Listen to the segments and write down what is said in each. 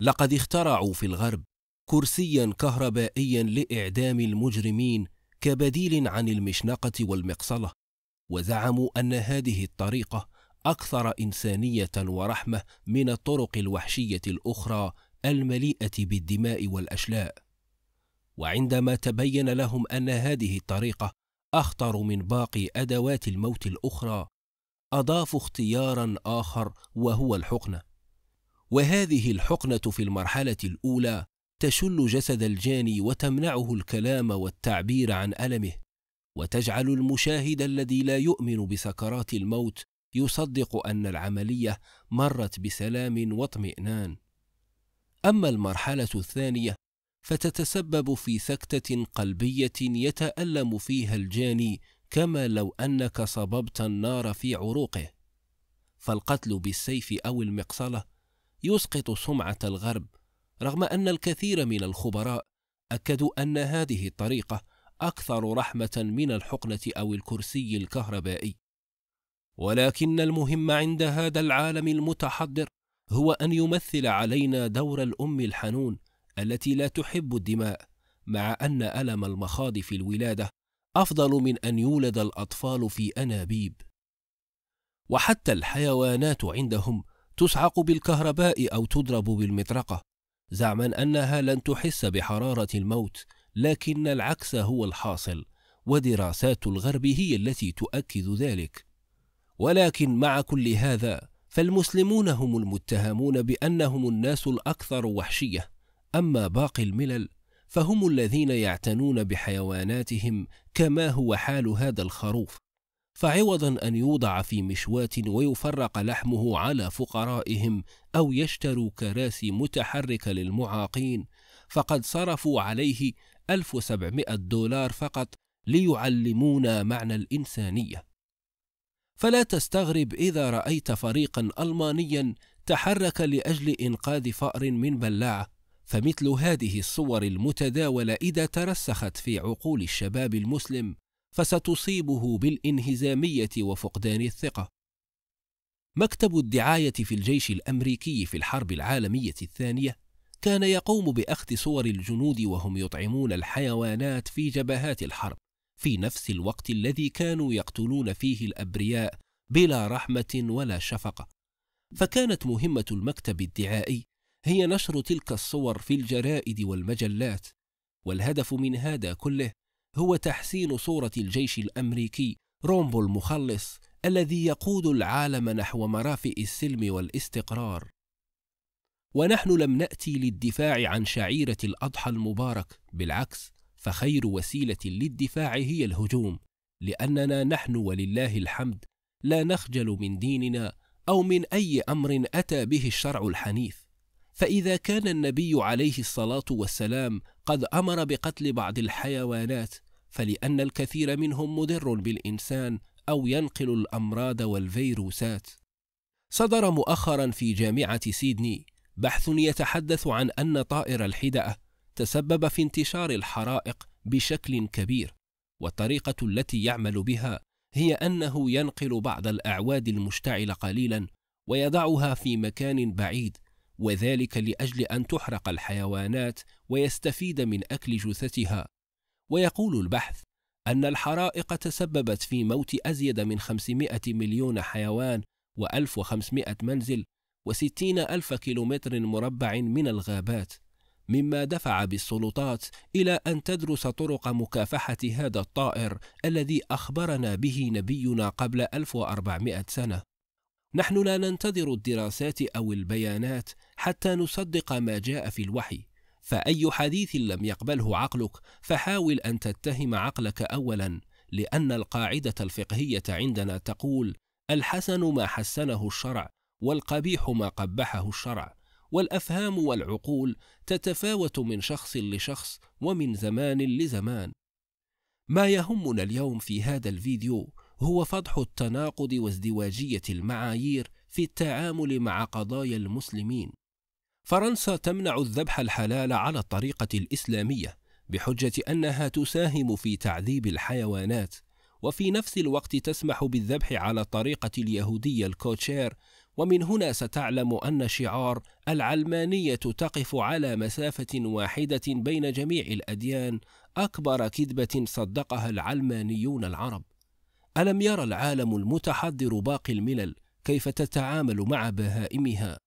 لقد اخترعوا في الغرب كرسيا كهربائيا لاعدام المجرمين كبديل عن المشنقه والمقصله وزعموا ان هذه الطريقه اكثر انسانيه ورحمه من الطرق الوحشيه الاخرى المليئه بالدماء والاشلاء وعندما تبين لهم ان هذه الطريقه اخطر من باقي ادوات الموت الاخرى اضافوا اختيارا اخر وهو الحقنه وهذه الحقنة في المرحلة الأولى تشل جسد الجاني وتمنعه الكلام والتعبير عن ألمه وتجعل المشاهد الذي لا يؤمن بسكرات الموت يصدق أن العملية مرت بسلام واطمئنان أما المرحلة الثانية فتتسبب في سكتة قلبية يتألم فيها الجاني كما لو أنك صببت النار في عروقه فالقتل بالسيف أو المقصلة يسقط سمعة الغرب رغم أن الكثير من الخبراء أكدوا أن هذه الطريقة أكثر رحمة من الحقنة أو الكرسي الكهربائي ولكن المهم عند هذا العالم المتحضر هو أن يمثل علينا دور الأم الحنون التي لا تحب الدماء مع أن ألم المخاض في الولادة أفضل من أن يولد الأطفال في أنابيب وحتى الحيوانات عندهم تصعق بالكهرباء أو تضرب بالمطرقة زعما أنها لن تحس بحرارة الموت لكن العكس هو الحاصل ودراسات الغرب هي التي تؤكد ذلك ولكن مع كل هذا فالمسلمون هم المتهمون بأنهم الناس الأكثر وحشية أما باقي الملل فهم الذين يعتنون بحيواناتهم كما هو حال هذا الخروف فعوضا أن يوضع في مشواة ويفرق لحمه على فقرائهم أو يشتروا كراسي متحركة للمعاقين فقد صرفوا عليه 1700 دولار فقط ليعلمونا معنى الإنسانية فلا تستغرب إذا رأيت فريقا ألمانيا تحرك لأجل إنقاذ فأر من بلاعة فمثل هذه الصور المتداولة إذا ترسخت في عقول الشباب المسلم فستصيبه بالانهزاميه وفقدان الثقه مكتب الدعايه في الجيش الامريكي في الحرب العالميه الثانيه كان يقوم باخذ صور الجنود وهم يطعمون الحيوانات في جبهات الحرب في نفس الوقت الذي كانوا يقتلون فيه الابرياء بلا رحمه ولا شفقه فكانت مهمه المكتب الدعائي هي نشر تلك الصور في الجرائد والمجلات والهدف من هذا كله هو تحسين صورة الجيش الأمريكي رومبو المخلص الذي يقود العالم نحو مرافئ السلم والاستقرار ونحن لم ناتي للدفاع عن شعيره الاضحى المبارك بالعكس فخير وسيله للدفاع هي الهجوم لاننا نحن ولله الحمد لا نخجل من ديننا او من اي امر اتى به الشرع الحنيف فاذا كان النبي عليه الصلاه والسلام قد امر بقتل بعض الحيوانات فلأن الكثير منهم مضر بالإنسان أو ينقل الأمراض والفيروسات. صدر مؤخرا في جامعة سيدني بحث يتحدث عن أن طائر الحدأة تسبب في انتشار الحرائق بشكل كبير، والطريقة التي يعمل بها هي أنه ينقل بعض الأعواد المشتعلة قليلا ويضعها في مكان بعيد وذلك لأجل أن تحرق الحيوانات ويستفيد من أكل جثثها ويقول البحث أن الحرائق تسببت في موت أزيد من 500 مليون حيوان و1500 منزل و60 ألف كيلومتر مربع من الغابات مما دفع بالسلطات إلى أن تدرس طرق مكافحة هذا الطائر الذي أخبرنا به نبينا قبل 1400 سنة نحن لا ننتظر الدراسات أو البيانات حتى نصدق ما جاء في الوحي فأي حديث لم يقبله عقلك فحاول أن تتهم عقلك أولا لأن القاعدة الفقهية عندنا تقول الحسن ما حسنه الشرع والقبيح ما قبحه الشرع والأفهام والعقول تتفاوت من شخص لشخص ومن زمان لزمان ما يهمنا اليوم في هذا الفيديو هو فضح التناقض وازدواجية المعايير في التعامل مع قضايا المسلمين فرنسا تمنع الذبح الحلال على الطريقة الإسلامية بحجة أنها تساهم في تعذيب الحيوانات وفي نفس الوقت تسمح بالذبح على الطريقة اليهودية الكوتشير ومن هنا ستعلم أن شعار العلمانية تقف على مسافة واحدة بين جميع الأديان أكبر كذبة صدقها العلمانيون العرب ألم يرى العالم المتحضر باقي الملل كيف تتعامل مع بهائمها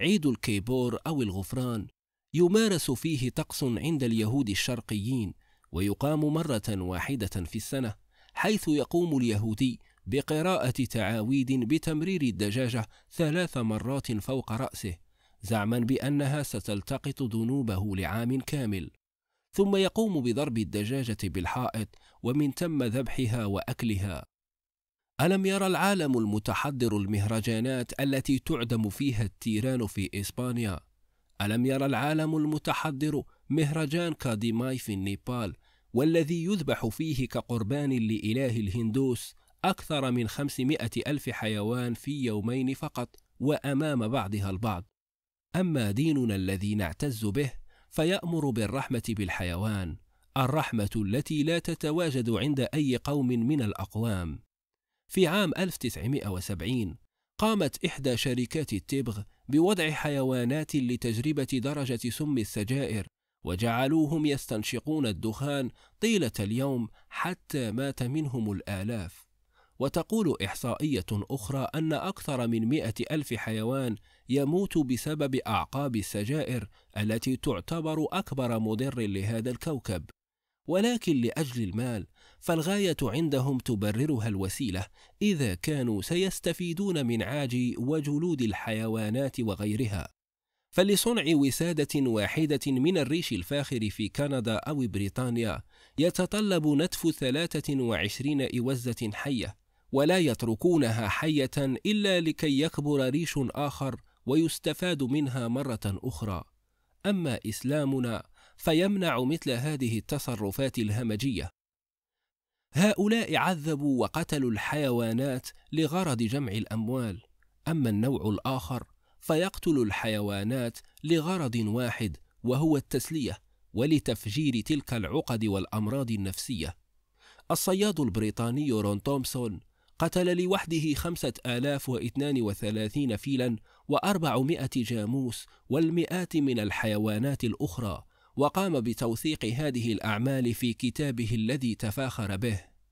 عيد الكيبور أو الغفران يمارس فيه طقس عند اليهود الشرقيين ويقام مرة واحدة في السنة حيث يقوم اليهودي بقراءة تعاويد بتمرير الدجاجة ثلاث مرات فوق رأسه زعما بأنها ستلتقط ذنوبه لعام كامل ثم يقوم بضرب الدجاجة بالحائط ومن ثم ذبحها وأكلها ألم يرى العالم المتحضر المهرجانات التي تعدم فيها التيران في إسبانيا؟ ألم يرى العالم المتحضر مهرجان كاديماي في النيبال والذي يذبح فيه كقربان لإله الهندوس أكثر من 500 ألف حيوان في يومين فقط وأمام بعضها البعض أما ديننا الذي نعتز به فيأمر بالرحمة بالحيوان الرحمة التي لا تتواجد عند أي قوم من الأقوام في عام 1970 قامت إحدى شركات التبغ بوضع حيوانات لتجربة درجة سم السجائر وجعلوهم يستنشقون الدخان طيلة اليوم حتى مات منهم الآلاف وتقول إحصائية أخرى أن أكثر من مئة ألف حيوان يموت بسبب أعقاب السجائر التي تعتبر أكبر مضر لهذا الكوكب ولكن لأجل المال فالغاية عندهم تبررها الوسيلة إذا كانوا سيستفيدون من عاج وجلود الحيوانات وغيرها فلصنع وسادة واحدة من الريش الفاخر في كندا أو بريطانيا يتطلب نتف 23 إوزة حية ولا يتركونها حية إلا لكي يكبر ريش آخر ويستفاد منها مرة أخرى أما إسلامنا فيمنع مثل هذه التصرفات الهمجية هؤلاء عذبوا وقتلوا الحيوانات لغرض جمع الأموال، أما النوع الآخر فيقتل الحيوانات لغرض واحد وهو التسلية ولتفجير تلك العقد والأمراض النفسية. الصياد البريطاني رون تومسون قتل لوحده خمسة آلاف واثنان وثلاثين فيلا وأربعمائة جاموس والمئات من الحيوانات الأخرى وقام بتوثيق هذه الأعمال في كتابه الذي تفاخر به